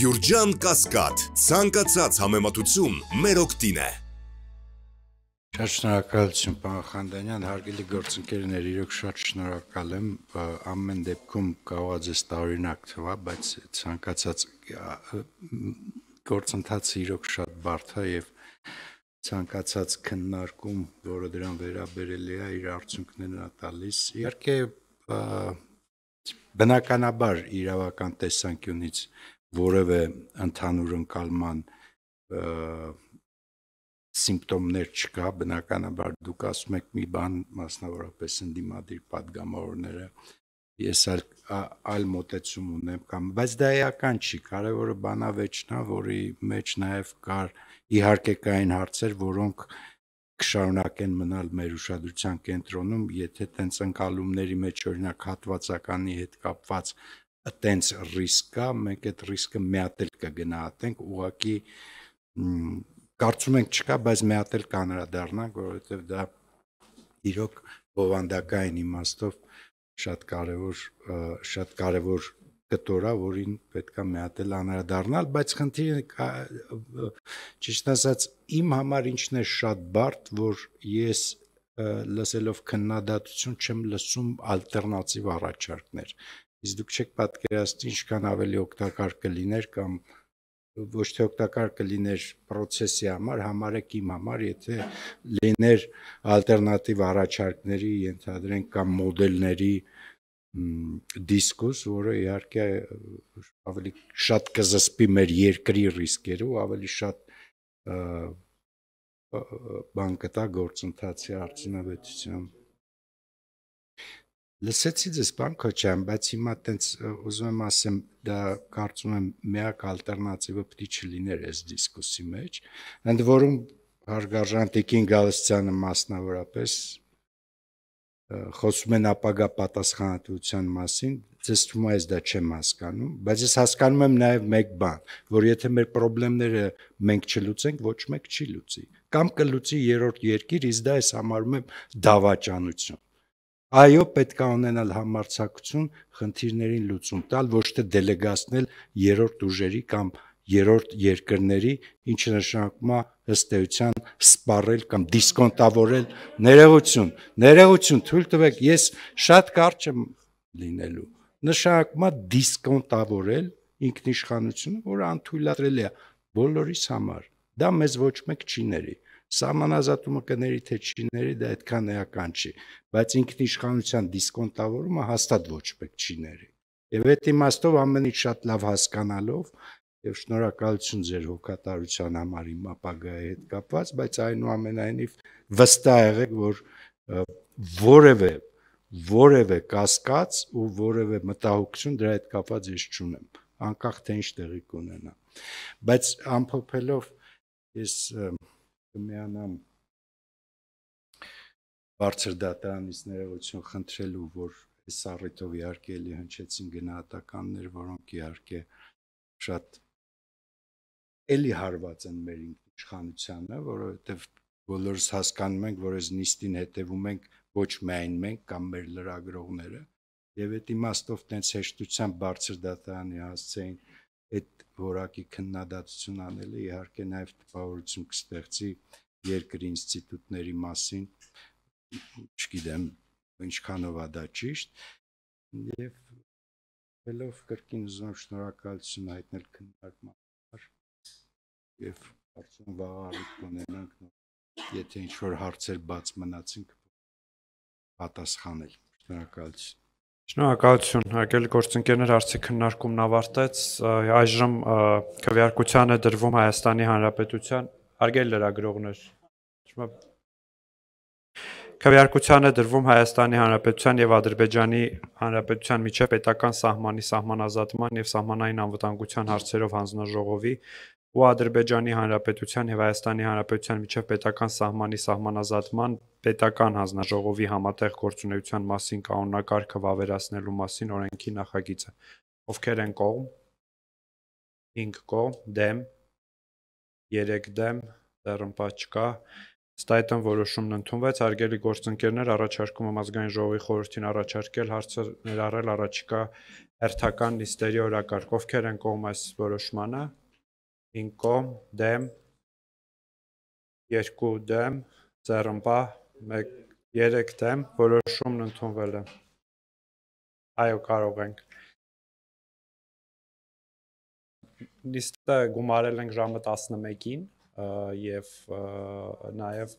Գյուրջան Կասկադ, ցանկացած համեմատություն մեր օգտին է։ Շատ շնորհակալություն, պարոն Խանդանյան, հարգելի գործընկերներ, իրոք շատ շնորհակալ եմ։ Ամեն դեպքում կարող ես տարօրինակ թվա, բայց ցանկացած գործընթացը իրոք շատ բարդ է եւ ցանկացած քննարկում, որը դրան վերաբերելի է, իր արդյունքներն է տալիս։ Իհարկե բնականաբար իրավական տեսանկյունից որևէ ընդհանուր ընկալման սիմպտոմներ չկա, բնականաբար դուք ասում եք մի բան, մասնավորապես ընդդիմադիր падգամավորները, ես այլ այլ մտածում ունեմ կամ, բայց դա էական չի, կարևորը բանավեճն է, որի մեջ նաև կար իհարկե կային հարցեր, որոնք կշարունակեն մնալ մեր ուշադրության կենտրոնում, եթե տենց ընկալումների մեջ օրինակ հատվածականի հետ կապված այտենց ռիսկ կա, մենք այդ ռիսկը միատել կգնահատենք, ուղղակի կարծում ենք չկա, բայց միատել կանրադառնանք, որովհետև դա իրոք բովանդակային իմաստով շատ կարևոր շատ կարևոր կտորա, որին պետքա միատել անդրադառնալ, բայց խնդիրը ճիշտ ասած իմ համար ինչն է շատ բարդ, որ ես լսելով քննադատություն չեմ լսում ալտերնատիվ առաջարկներ իսկ դուք չեք պատկերացնում ինչքան ավելի օգտակար կլիներ կամ ոչ թե օգտակար կլիներ process-ի համար, համարեք իմ համար, եթե լիներ ալտերնատիվ առաջարկների, ենթադրենք կամ մոդելների դիսկուս, որը իհարկե ավելի շատ կզսպի մեր երկրի ռիսկերը ու ավելի շատ բան կտա գործընթացի արդյունավետությամբ Լսեցի ձեզ բան քոչան, բայց հիմա տենց ուզում եմ ասեմ, դա կարծում եմ միակ ալտերնատիվը պետք չլիներ այս դիսկուսի մեջ, ընդ որում հարգարժան Տիկին Գալստյանը մասնավորապես խոսում են ապագա պատասխանատվության մասին, ձեզ թվում է դա չեմ հասկանում, բայց ես հասկանում եմ նաև մեկ բան, որ եթե մեր խնդիրները մենք չլուծենք, ոչ մեկ չի լուծի։ Կամ կլուծի երրորդ երկիր, իսկ դա ես համարում եմ դավաճանություն։ Այո, պետք է ունենալ համարձակություն խնդիրներին լուծում տալ, ոչ թե դելեգացնել երրորդ ուժերի կամ երրորդ երկրների, ինչը նշանակում է ըստ էության սպառել կամ դիսկոնտավորել ներողություն։ Ներողություն թույլ տվեք, ես շատ կարճ եմ լինելու։ Նշանակում է դիսկոնտավորել ինքնիշխանությունը, որը անթույլատրելի է բոլորիս համար։ Դա մեզ ոչ մեկ չի ների։ Սահմանազատումը կների թե չիների դա այդքան էական չի, բայց ինքնիշխանության դիսկոնտավորումը հաստատ ոչ պետք չիների։ Եվ այդ իմաստով ամեն ինչ շատ լավ հասկանալով եւ շնորհակալություն ձեր հոգատարության համար իմ ապագայի հետ կապված, բայց այնուամենայնիվ վստահ եղեք, որ որևէ որևէ կասկած ու որևէ մտահոգություն դրա հետ կապված ես չունեմ, անկախ թե ինչ տեղի կունենա։ Բայց ամփոփելով ես և, կմիանամ բարձր դատարանից ներողություն խնդրելու, որ այս առիթով իհարկե էլի հնչեցին գնահատականներ, որոնք իհարկե շատ էլի հարված են մեր ինքնիշխանությանը, որովհետև բոլորս հասկանում ենք, որ այս նիստին հետևում ենք ոչ միայն մենք կամ մեր լրագրողները, եւ այդ իմաստով տենց հեշտությամբ բարձր դատարանի հասցեին այդ որակի քննադատություն անելը իհարկե նաև տպավորություն կստեղծի երկրի ինստիտուտների մասին, չգիտեմ, ինչքանով է դա ճիշտ, եւ ելով կրկին ուզում շնորհակալություն հայտնել քննարկման համար եւ արդյոք վաղարիք կունենանք եթե ինչ որ հարցեր բաց մնացին պատասխանել շնորհակալություն Շնորհակալություն։ Հարգելի գործընկերներ, հարցի քննարկումն ավարտեց։ Այժմ քվեարկության է դրվում Հայաստանի Հանրապետության հարգելի լրագրողներ։ Քվեարկության է դրվում Հայաստանի Հանրապետության եւ Ադրբեջանի Հանրապետության միջև պետական սահմանի սահմանազատման եւ սահմանային անվտանգության հարցերով հանձնաժողովի ու Ադրբեջանի Հանրապետության եւ Հայաստանի Հանրապետության միջև պետական սահմանի սահմանազատման պետական հանձնաժողովի համատեղ գործունեության մասին կանոնակարգը վավերացնելու մասին օրենքի նախագիծը։ Ովքեր են կողմ։ 5 կողմ, դեմ 3 դեմ, դեռմփա չկա։ Ըստ այդմ որոշումն ընդունվեց արգելի գործընկերներ առաջարկում համազգային ժողովի խորհրդին առաջարկել հարցը ներառել առաջիկա հերթական լիստերի օրակարգ։ Ովքեր են կողմ այս որոշմանը։ 1 5 դեմ 2 դեմ ծերմբա 1 3 դեմ որոշումն ընդունվել է այո կարող ենք լիստը գումարել ենք ժամը 11-ին եւ նաեւ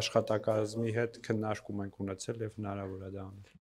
աշխատակազմի հետ քննարկում ենք ունեցել եւ հնարավոր է դա անել